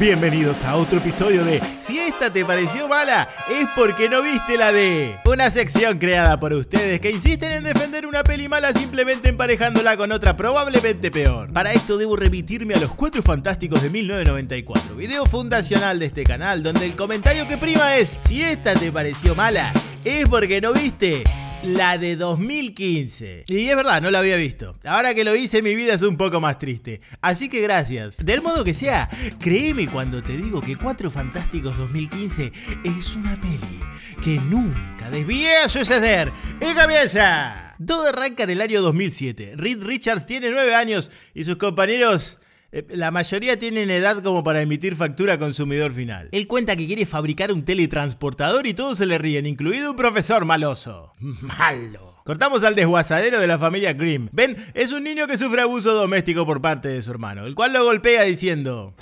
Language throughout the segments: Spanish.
Bienvenidos a otro episodio de Si esta te pareció mala, es porque no viste la de una sección creada por ustedes que insisten en defender una peli mala simplemente emparejándola con otra probablemente peor. Para esto debo remitirme a los Cuatro Fantásticos de 1994, video fundacional de este canal donde el comentario que prima es Si esta te pareció mala, es porque no viste la de 2015. Y es verdad, no la había visto. Ahora que lo hice, mi vida es un poco más triste. Así que gracias. Del modo que sea, créeme cuando te digo que Cuatro Fantásticos 2015 es una peli que nunca debía suceder. ¡Y comienza! Todo arranca en el año 2007. Reed Richards tiene 9 años y sus compañeros eh, la mayoría tienen edad como para emitir factura consumidor final. Él cuenta que quiere fabricar un teletransportador y todos se le ríen, incluido un profesor maloso. Malo. Cortamos al desguazadero de la familia Grimm. Ben es un niño que sufre abuso doméstico por parte de su hermano, el cual lo golpea diciendo...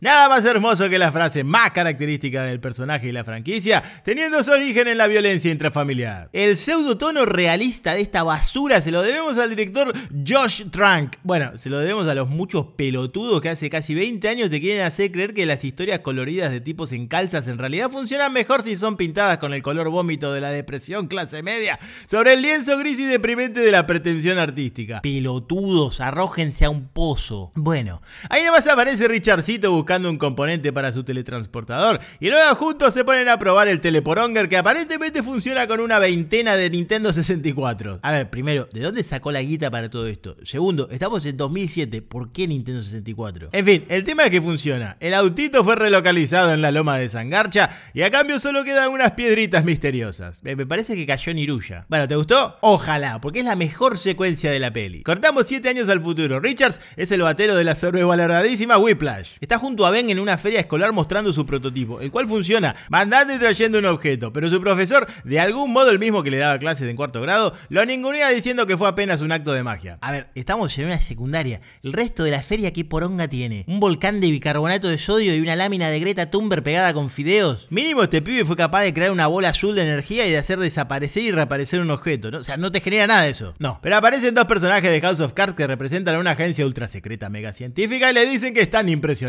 Nada más hermoso que la frase más característica del personaje y la franquicia, teniendo su origen en la violencia intrafamiliar. El pseudotono realista de esta basura se lo debemos al director Josh Trank. Bueno, se lo debemos a los muchos pelotudos que hace casi 20 años te quieren hacer creer que las historias coloridas de tipos en calzas en realidad funcionan mejor si son pintadas con el color vómito de la depresión clase media sobre el lienzo gris y deprimente de la pretensión artística. Pelotudos, arrójense a un pozo. Bueno, ahí nomás aparece Richard buscando un componente para su teletransportador. Y luego juntos se ponen a probar el teleporonger que aparentemente funciona con una veintena de Nintendo 64. A ver, primero, ¿de dónde sacó la guita para todo esto? Segundo, estamos en 2007, ¿por qué Nintendo 64? En fin, el tema es que funciona. El autito fue relocalizado en la loma de Sangarcha y a cambio solo quedan unas piedritas misteriosas. Eh, me parece que cayó Niruya. Bueno, ¿te gustó? Ojalá, porque es la mejor secuencia de la peli. Cortamos 7 años al futuro. Richards es el batero de la sobrevaloradísima Whiplash. Está junto a Ben en una feria escolar mostrando su prototipo, el cual funciona mandando y trayendo un objeto, pero su profesor, de algún modo el mismo que le daba clases en cuarto grado, lo ningunea diciendo que fue apenas un acto de magia. A ver, estamos en una secundaria. El resto de la feria, ¿qué poronga tiene? ¿Un volcán de bicarbonato de sodio y una lámina de Greta Thunberg pegada con fideos? Mínimo este pibe fue capaz de crear una bola azul de energía y de hacer desaparecer y reaparecer un objeto, O sea, no te genera nada de eso. No. Pero aparecen dos personajes de House of Cards que representan a una agencia ultra secreta mega científica y le dicen que están impresionados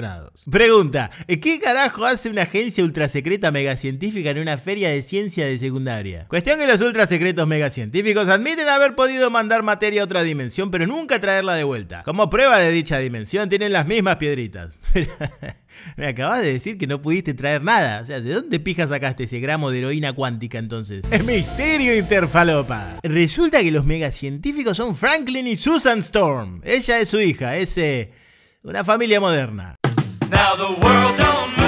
Pregunta, ¿qué carajo hace una agencia ultrasecreta megacientífica en una feria de ciencia de secundaria? Cuestión que los ultrasecretos megacientíficos admiten haber podido mandar materia a otra dimensión, pero nunca traerla de vuelta. Como prueba de dicha dimensión tienen las mismas piedritas. Me acabas de decir que no pudiste traer nada. O sea, ¿de dónde pija sacaste ese gramo de heroína cuántica entonces? ¡Es misterio interfalopa! Resulta que los megacientíficos son Franklin y Susan Storm. Ella es su hija, es eh, una familia moderna. Now the world don't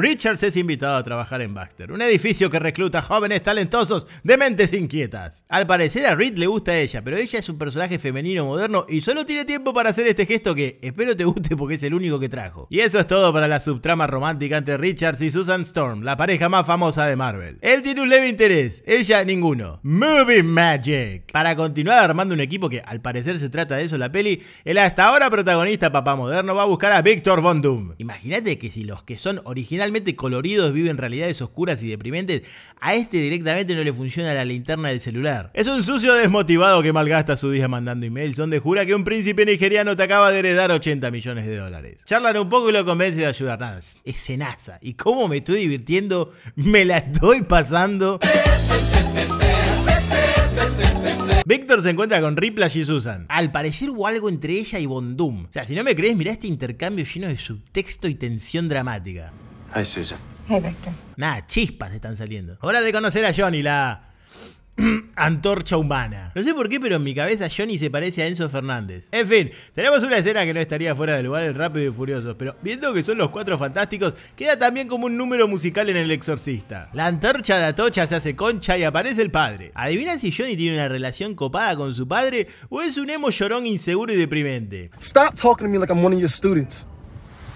Richards es invitado a trabajar en Baxter, un edificio que recluta jóvenes talentosos de mentes inquietas. Al parecer a Reed le gusta a ella, pero ella es un personaje femenino moderno y solo tiene tiempo para hacer este gesto que espero te guste porque es el único que trajo. Y eso es todo para la subtrama romántica entre Richards y Susan Storm, la pareja más famosa de Marvel. Él tiene un leve interés, ella ninguno. Movie Magic. Para continuar armando un equipo que al parecer se trata de eso la peli, el hasta ahora protagonista papá moderno va a buscar a Victor Von Doom. Imagínate que si los que son originales coloridos, viven realidades oscuras y deprimentes, a este directamente no le funciona la linterna del celular. Es un sucio desmotivado que malgasta su día mandando emails donde jura que un príncipe nigeriano te acaba de heredar 80 millones de dólares. Charlan un poco y lo convence de ayudar. Nada, es cenaza. ¿Y cómo me estoy divirtiendo? Me la estoy pasando. Víctor se encuentra con Ripley y Susan. Al parecer hubo algo entre ella y Bondum. O sea, si no me crees, mirá este intercambio lleno de subtexto y tensión dramática. Hi, Susan. Hey, Victor. Nada, chispas están saliendo. Hora de conocer a Johnny, la antorcha humana. No sé por qué, pero en mi cabeza Johnny se parece a Enzo Fernández. En fin, tenemos una escena que no estaría fuera de lugar en Rápido y Furioso pero viendo que son los cuatro fantásticos, queda también como un número musical en El Exorcista. La antorcha de Atocha se hace concha y aparece el padre. Adivina si Johnny tiene una relación copada con su padre o es un emo llorón inseguro y deprimente. Stop talking to me like I'm one of your students.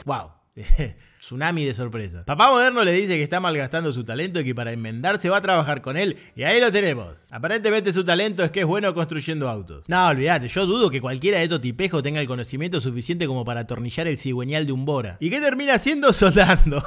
Wow. Tsunami de sorpresa. Papá Moderno le dice que está malgastando su talento y que para enmendarse va a trabajar con él. Y ahí lo tenemos. Aparentemente su talento es que es bueno construyendo autos. No, olvídate, yo dudo que cualquiera de estos tipejos tenga el conocimiento suficiente como para atornillar el cigüeñal de un Bora. ¿Y qué termina siendo soldando?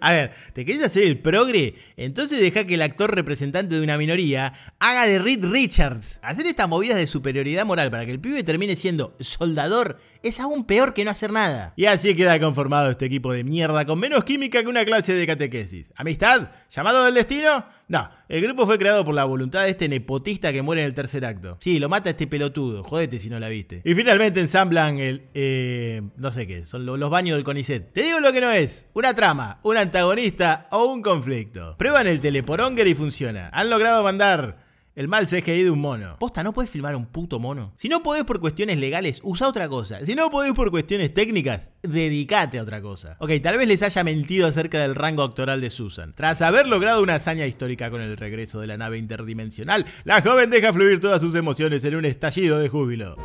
A ver, ¿te querés hacer el progre? Entonces deja que el actor representante de una minoría haga de Reed Richards. Hacer estas movidas de superioridad moral para que el pibe termine siendo soldador es aún peor que no hacer nada. Y así queda conformado este equipo de mierda con menos química que una clase de catequesis. ¿Amistad? ¿Llamado del destino? No, el grupo fue creado por la voluntad de este nepotista que muere en el tercer acto. Sí, lo mata este pelotudo, jodete si no la viste. Y finalmente ensamblan el... Eh, no sé qué, son los baños del Conicet. Te digo lo que no es, una trama, un antagonista o un conflicto. Prueban el teleporonger y funciona. Han logrado mandar el mal ha de un mono. Posta, ¿no puedes filmar un puto mono? Si no podés por cuestiones legales, usa otra cosa. Si no podés por cuestiones técnicas, dedícate a otra cosa. Ok, tal vez les haya mentido acerca del rango actoral de Susan. Tras haber logrado una hazaña histórica con el regreso de la nave interdimensional, la joven deja fluir todas sus emociones en un estallido de júbilo.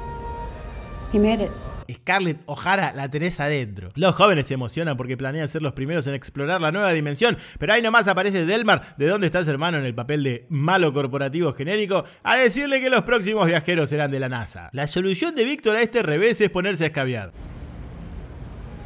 He made Scarlett O'Hara la tenés adentro. Los jóvenes se emocionan porque planean ser los primeros en explorar la nueva dimensión, pero ahí nomás aparece Delmar, de dónde estás hermano en el papel de malo corporativo genérico, a decirle que los próximos viajeros serán de la NASA. La solución de Víctor a este revés es ponerse a escabiar.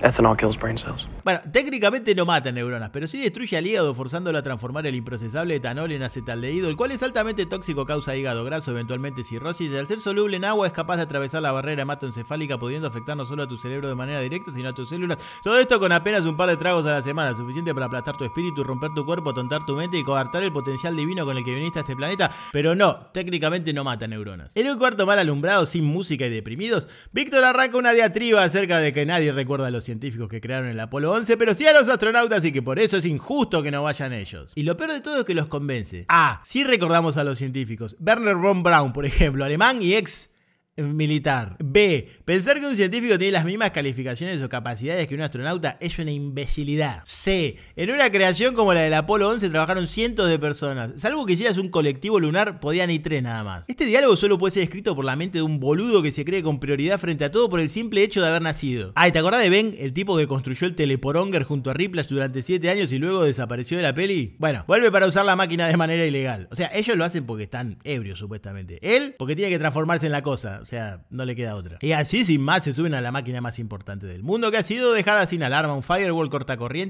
Ethanol kills brain cells. Bueno, técnicamente no mata neuronas, pero sí destruye al hígado forzándolo a transformar el improcesable etanol en acetaldehído, el cual es altamente tóxico, causa hígado graso, eventualmente cirrosis, y al ser soluble en agua es capaz de atravesar la barrera hematoencefálica, pudiendo afectar no solo a tu cerebro de manera directa, sino a tus células. Todo esto con apenas un par de tragos a la semana, suficiente para aplastar tu espíritu, romper tu cuerpo, tontar tu mente y coartar el potencial divino con el que viniste a este planeta, pero no, técnicamente no mata neuronas. En un cuarto mal alumbrado, sin música y deprimidos, Víctor arranca una diatriba acerca de que nadie recuerda a los científicos que crearon el Apolo pero sí a los astronautas y que por eso es injusto que no vayan ellos. Y lo peor de todo es que los convence. Ah, sí recordamos a los científicos. Werner von Braun, por ejemplo, alemán y ex militar. B. Pensar que un científico tiene las mismas calificaciones o capacidades que un astronauta es una imbecilidad. C. En una creación como la del Apolo 11 trabajaron cientos de personas. Salvo que hicieras un colectivo lunar, podían ir tres nada más. Este diálogo solo puede ser escrito por la mente de un boludo que se cree con prioridad frente a todo por el simple hecho de haber nacido. Ah, te acordás de Ben, el tipo que construyó el teleporonger junto a Riplash durante 7 años y luego desapareció de la peli? Bueno, vuelve para usar la máquina de manera ilegal. O sea, ellos lo hacen porque están ebrios supuestamente. Él, porque tiene que transformarse en la cosa o sea, no le queda otra. Y así, sin más, se suben a la máquina más importante del mundo que ha sido dejada sin alarma, un firewall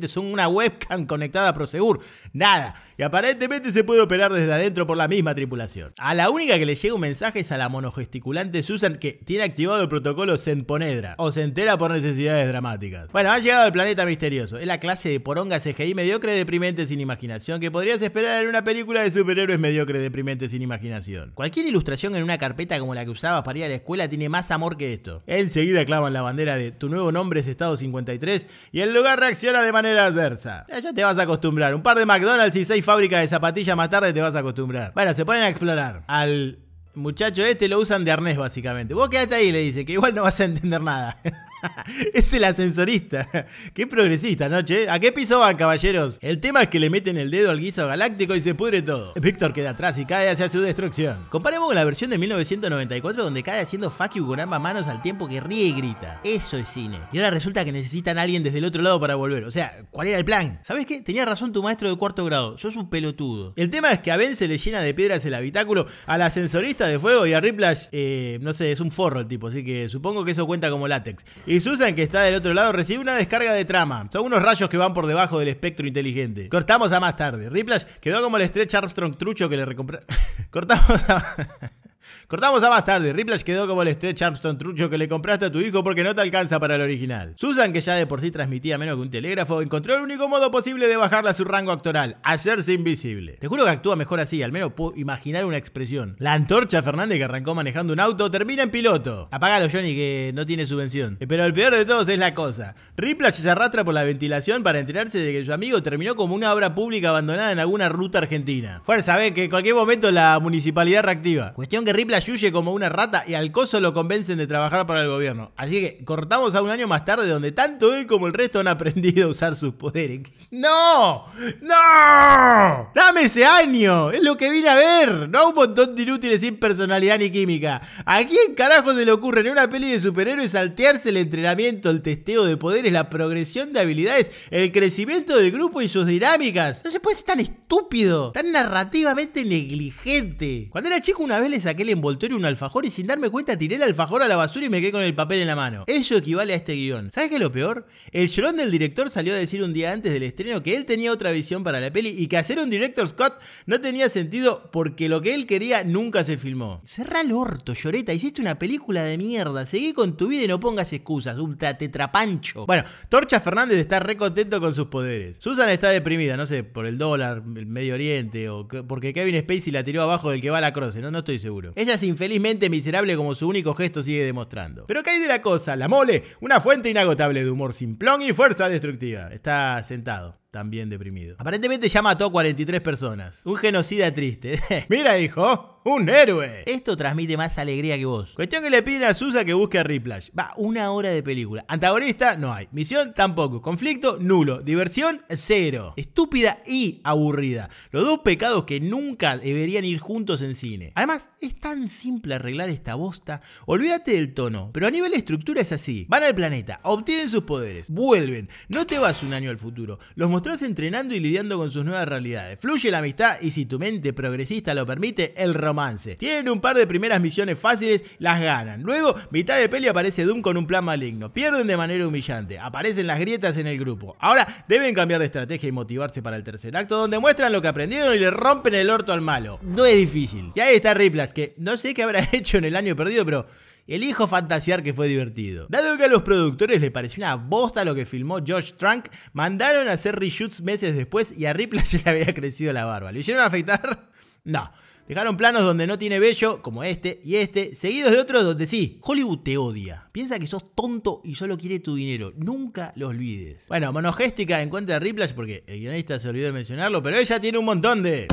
son una webcam conectada a Prosegur, nada. Y aparentemente se puede operar desde adentro por la misma tripulación. A la única que le llega un mensaje es a la monogesticulante Susan que tiene activado el protocolo Senponedra, o se entera por necesidades dramáticas. Bueno, han llegado al planeta misterioso. Es la clase de poronga CGI mediocre, deprimente, sin imaginación que podrías esperar en una película de superhéroes mediocre, deprimente, sin imaginación. Cualquier ilustración en una carpeta como la que usaba para la escuela tiene más amor que esto. Enseguida claman la bandera de tu nuevo nombre es Estado 53 y el lugar reacciona de manera adversa. Ya te vas a acostumbrar. Un par de McDonald's y seis fábricas de zapatillas más tarde te vas a acostumbrar. Bueno, se ponen a explorar. Al muchacho este lo usan de arnés básicamente. Vos quedate ahí, le dice, que igual no vas a entender nada. es el ascensorista. qué progresista, ¿noche? ¿A qué piso van, caballeros? El tema es que le meten el dedo al guiso galáctico y se pudre todo. Víctor queda atrás y cae hacia su destrucción. Comparemos con la versión de 1994 donde cae haciendo fuck you con ambas manos al tiempo que ríe y grita. Eso es cine. Y ahora resulta que necesitan a alguien desde el otro lado para volver. O sea, ¿cuál era el plan? ¿Sabes qué? Tenía razón tu maestro de cuarto grado. Sos un pelotudo. El tema es que a Ben se le llena de piedras el habitáculo, al ascensorista de fuego y a Riplash, eh, no sé, es un forro el tipo, así que supongo que eso cuenta como látex. Y Susan, que está del otro lado, recibe una descarga de trama. Son unos rayos que van por debajo del espectro inteligente. Cortamos a más tarde. Riplash quedó como el Stretch Armstrong trucho que le recompra... Cortamos a... Cortamos a más tarde. Riplash quedó como el Stretch Armstrong trucho que le compraste a tu hijo porque no te alcanza para el original. Susan, que ya de por sí transmitía menos que un telégrafo, encontró el único modo posible de bajarla a su rango actoral, hacerse invisible. Te juro que actúa mejor así, al menos puedo imaginar una expresión. La antorcha Fernández que arrancó manejando un auto termina en piloto. Apágalo, Johnny, que no tiene subvención. Eh, pero el peor de todos es la cosa. Riplash se arrastra por la ventilación para enterarse de que su amigo terminó como una obra pública abandonada en alguna ruta argentina. Fuerza, ven que en cualquier momento la municipalidad reactiva. Cuestión que Rip como una rata y al coso lo convencen de trabajar para el gobierno. Así que cortamos a un año más tarde donde tanto él como el resto han aprendido a usar sus poderes. ¡No! ¡No! ¡Dame ese año! Es lo que vine a ver. No un montón de inútiles sin personalidad ni química. ¿A quién carajo se le ocurre en una peli de superhéroes saltearse el entrenamiento, el testeo de poderes, la progresión de habilidades, el crecimiento del grupo y sus dinámicas? No se puede ser tan estúpido, tan narrativamente negligente. Cuando era chico una vez le saqué le envoltorio un alfajor y sin darme cuenta tiré el alfajor a la basura y me quedé con el papel en la mano. eso equivale a este guión. ¿Sabes qué es lo peor? El llorón del director salió a decir un día antes del estreno que él tenía otra visión para la peli y que hacer un director Scott no tenía sentido porque lo que él quería nunca se filmó. Cerra el orto, lloreta, hiciste una película de mierda, seguí con tu vida y no pongas excusas, un tetrapancho. Bueno, Torcha Fernández está re contento con sus poderes. Susan está deprimida, no sé, por el dólar, el Medio Oriente o porque Kevin Spacey la tiró abajo del que va a la croce, no, no estoy seguro. Ella es infelizmente miserable como su único gesto sigue demostrando. Pero ¿qué hay de la cosa? La mole, una fuente inagotable de humor simplón y fuerza destructiva. Está sentado también deprimido. Aparentemente ya mató a 43 personas. Un genocida triste. Mira, hijo un héroe. Esto transmite más alegría que vos. Cuestión que le piden a Susa que busque a Riplash. Va, una hora de película. Antagonista, no hay. Misión, tampoco. Conflicto, nulo. Diversión, cero. Estúpida y aburrida. Los dos pecados que nunca deberían ir juntos en cine. Además, es tan simple arreglar esta bosta. Olvídate del tono. Pero a nivel estructura es así. Van al planeta, obtienen sus poderes, vuelven. No te vas un año al futuro. Los mostrás entrenando y lidiando con sus nuevas realidades. Fluye la amistad y si tu mente progresista lo permite, el romance tienen un par de primeras misiones fáciles, las ganan. Luego, mitad de peli aparece Doom con un plan maligno. Pierden de manera humillante. Aparecen las grietas en el grupo. Ahora deben cambiar de estrategia y motivarse para el tercer acto, donde muestran lo que aprendieron y le rompen el orto al malo. No es difícil. Y ahí está Riplash, que no sé qué habrá hecho en el año perdido, pero Elijo fantasear que fue divertido. Dado que a los productores les pareció una bosta lo que filmó Josh Trunk, mandaron a hacer reshoots meses después y a Ripley le había crecido la barba. ¿Lo hicieron afeitar? No. Dejaron planos donde no tiene bello, como este y este, seguidos de otros donde sí. Hollywood te odia. Piensa que sos tonto y solo quiere tu dinero. Nunca lo olvides. Bueno, monogéstica encuentra Riplash porque el guionista se olvidó de mencionarlo, pero ella tiene un montón de.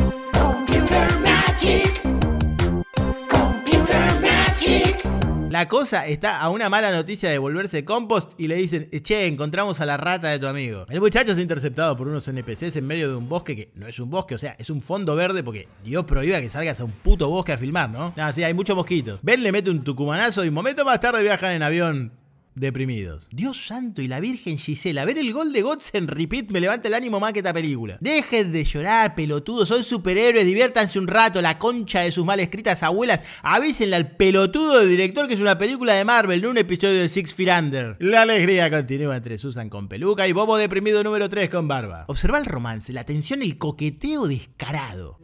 La cosa está a una mala noticia de volverse compost y le dicen, che, encontramos a la rata de tu amigo. El muchacho es interceptado por unos NPCs en medio de un bosque que no es un bosque, o sea, es un fondo verde porque Dios prohíba que salgas a un puto bosque a filmar, ¿no? Ah, sí, hay muchos mosquitos. Ben le mete un tucumanazo y un momento más tarde viajan en avión deprimidos. Dios santo y la Virgen Gisela, ver el gol de Gotts en repeat me levanta el ánimo más que esta película. Dejen de llorar, pelotudos, son superhéroes, diviértanse un rato, la concha de sus mal escritas abuelas, avísenle al pelotudo del director que es una película de Marvel, no un episodio de Six Feet Under. La alegría continúa entre Susan con peluca y Bobo deprimido número 3 con barba. Observa el romance, la tensión, el coqueteo descarado.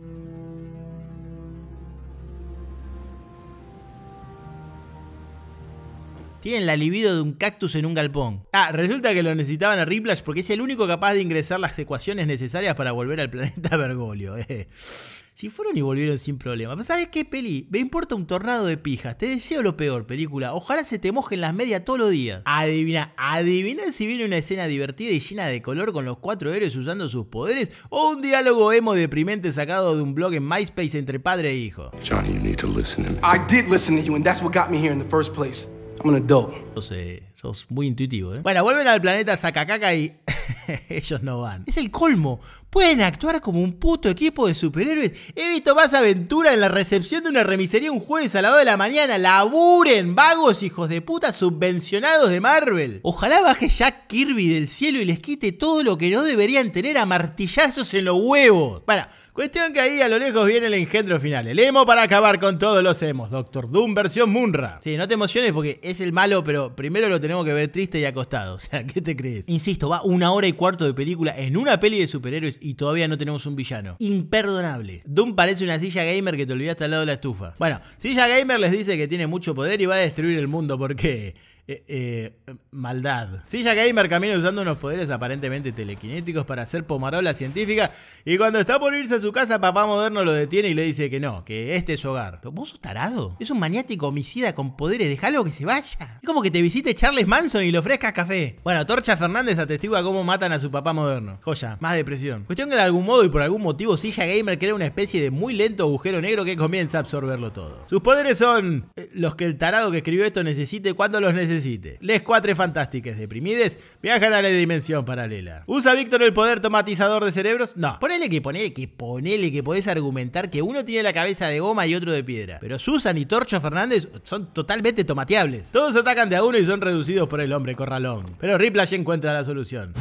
Tienen la libido de un cactus en un galpón. Ah, resulta que lo necesitaban a Riplash porque es el único capaz de ingresar las ecuaciones necesarias para volver al planeta Bergoglio. Eh. Si fueron y volvieron sin problema. ¿sabes qué, Peli? Me importa un tornado de pijas. Te deseo lo peor, película. Ojalá se te mojen las medias todos los días. Adivina, adivina si viene una escena divertida y llena de color con los cuatro héroes usando sus poderes o un diálogo emo deprimente sacado de un blog en MySpace entre padre e hijo. Johnny, you need I did listen to you and that's what got me here in the first place. I'm an adult. Say. muy intuitivo, ¿eh? Bueno, vuelven al planeta caca y ellos no van. Es el colmo. Pueden actuar como un puto equipo de superhéroes. He visto más aventura en la recepción de una remisería un jueves a las 2 de la mañana. Laburen, vagos hijos de puta subvencionados de Marvel. Ojalá baje Jack Kirby del cielo y les quite todo lo que no deberían tener a martillazos en los huevos. Bueno, Cuestión que ahí a lo lejos viene el engendro final. El emo para acabar con todos los emos. Doctor Doom versión Munra. Sí, no te emociones porque es el malo, pero primero lo tenemos que ver triste y acostado. O sea, ¿qué te crees? Insisto, va una hora y cuarto de película en una peli de superhéroes y todavía no tenemos un villano. Imperdonable. Doom parece una silla gamer que te olvidaste al lado de la estufa. Bueno, silla gamer les dice que tiene mucho poder y va a destruir el mundo por qué eh, eh, maldad. Silla Gamer camina usando unos poderes aparentemente telequinéticos para hacer pomarola científica. Y cuando está por irse a su casa, papá moderno lo detiene y le dice que no, que este es su hogar. ¿Vos sos tarado? Es un maniático homicida con poderes. Dejalo que se vaya. Es como que te visite Charles Manson y le ofrezcas café. Bueno, Torcha Fernández atestigua cómo matan a su papá moderno. Joya, más depresión. Cuestión que de algún modo y por algún motivo Silla Gamer crea una especie de muy lento agujero negro que comienza a absorberlo todo. Sus poderes son eh, los que el tarado que escribió esto necesite cuando los necesite les Les fantásticas fantásticas deprimides viajan a la dimensión paralela. ¿Usa Víctor el poder tomatizador de cerebros? No. Ponele que, ponele que, ponele que podés argumentar que uno tiene la cabeza de goma y otro de piedra. Pero Susan y Torcho Fernández son totalmente tomateables. Todos atacan de a uno y son reducidos por el hombre corralón. Pero Ripley encuentra la solución.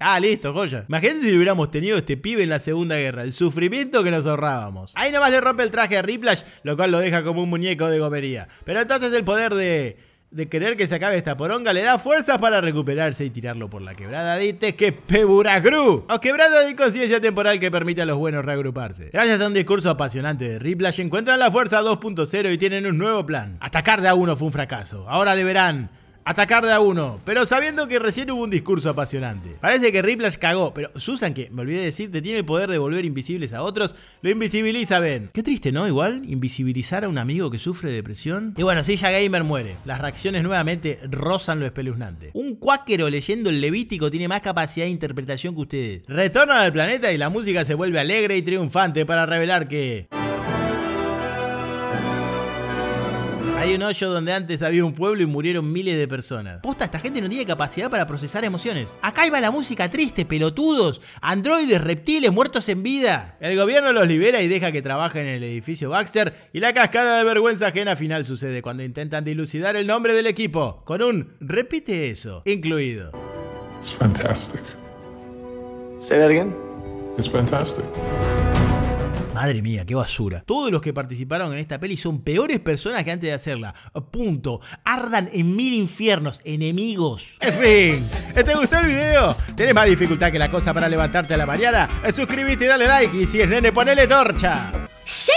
Ah, listo, joya. Imagínense si hubiéramos tenido este pibe en la Segunda Guerra, el sufrimiento que nos ahorrábamos. Ahí nomás le rompe el traje a Riplash, lo cual lo deja como un muñeco de gomería. Pero entonces el poder de de querer que se acabe esta poronga le da fuerzas para recuperarse y tirarlo por la quebrada de que Peburagru o quebrada de inconsciencia temporal que permite a los buenos reagruparse. Gracias a un discurso apasionante de Riplash encuentran la fuerza 2.0 y tienen un nuevo plan. Atacar de a uno fue un fracaso, ahora deberán atacar de a uno, pero sabiendo que recién hubo un discurso apasionante. Parece que Riplash cagó, pero Susan, que me olvidé de decirte, tiene el poder de volver invisibles a otros, lo invisibiliza Ben. Qué triste, ¿no? Igual, invisibilizar a un amigo que sufre depresión. Y bueno, ya Gamer muere. Las reacciones nuevamente rozan lo espeluznante. Un cuáquero leyendo el Levítico tiene más capacidad de interpretación que ustedes. Retornan al planeta y la música se vuelve alegre y triunfante para revelar que... un hoyo donde antes había un pueblo y murieron miles de personas. Posta, esta gente no tiene capacidad para procesar emociones. Acá iba la música triste, pelotudos, androides, reptiles, muertos en vida. El gobierno los libera y deja que trabajen en el edificio Baxter y la cascada de vergüenza ajena final sucede cuando intentan dilucidar el nombre del equipo, con un repite eso incluido. It's fantastic. Say that again. It's fantastic. Madre mía, qué basura. Todos los que participaron en esta peli son peores personas que antes de hacerla. Punto. Ardan en mil infiernos, enemigos. En fin, ¿te gustó el video? ¿Tenés más dificultad que la cosa para levantarte a la mañana? Suscríbete y dale like. Y si es nene, ponele torcha. ¡Sí!